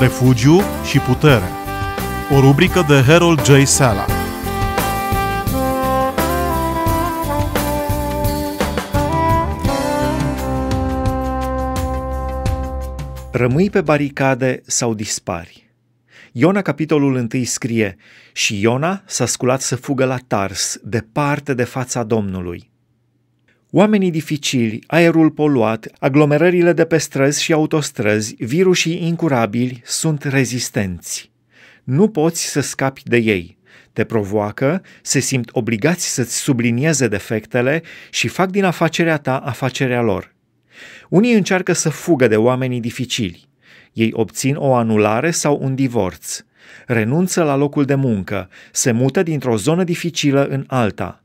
Refugiu și putere. O rubrică de Harold J. Sala. Rămâi pe baricade sau dispari. Iona, capitolul 1, scrie Și Iona s-a sculat să fugă la Tars, departe de fața Domnului. Oamenii dificili, aerul poluat, aglomerările de pe străzi și autostrăzi, virusii incurabili sunt rezistenți. Nu poți să scapi de ei. Te provoacă, se simt obligați să-ți sublinieze defectele și fac din afacerea ta afacerea lor. Unii încearcă să fugă de oamenii dificili. Ei obțin o anulare sau un divorț. Renunță la locul de muncă, se mută dintr-o zonă dificilă în alta –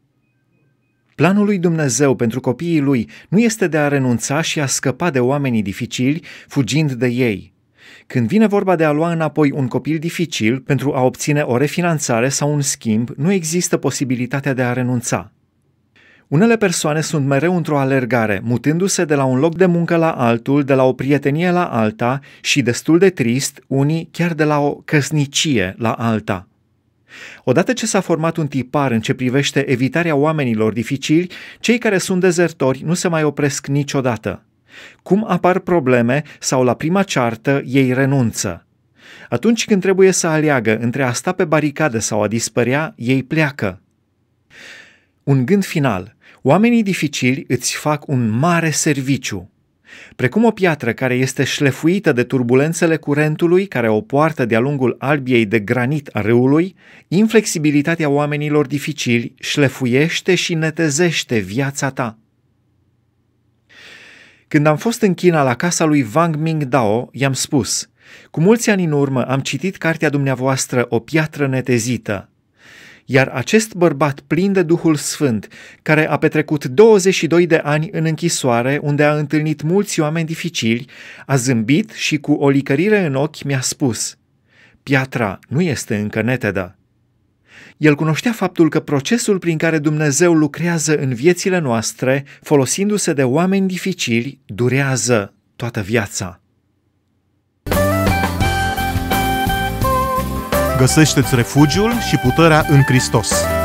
Planul lui Dumnezeu pentru copiii lui nu este de a renunța și a scăpa de oamenii dificili, fugind de ei. Când vine vorba de a lua înapoi un copil dificil pentru a obține o refinanțare sau un schimb, nu există posibilitatea de a renunța. Unele persoane sunt mereu într-o alergare, mutându-se de la un loc de muncă la altul, de la o prietenie la alta și, destul de trist, unii chiar de la o căsnicie la alta. Odată ce s-a format un tipar în ce privește evitarea oamenilor dificili, cei care sunt dezertori nu se mai opresc niciodată. Cum apar probleme sau la prima ceartă, ei renunță. Atunci când trebuie să aleagă între a sta pe baricadă sau a dispărea, ei pleacă. Un gând final. Oamenii dificili îți fac un mare serviciu. Precum o piatră care este șlefuită de turbulențele curentului care o poartă de-a lungul albiei de granit a râului, inflexibilitatea oamenilor dificili șlefuiește și netezește viața ta. Când am fost în China la casa lui Wang Mingdao, i-am spus, cu mulți ani în urmă am citit cartea dumneavoastră O piatră netezită, iar acest bărbat plin de Duhul Sfânt, care a petrecut 22 de ani în închisoare, unde a întâlnit mulți oameni dificili, a zâmbit și cu o licărire în ochi mi-a spus, Piatra nu este încă netedă. El cunoștea faptul că procesul prin care Dumnezeu lucrează în viețile noastre, folosindu-se de oameni dificili, durează toată viața. Găsește-ți refugiul și puterea în Hristos.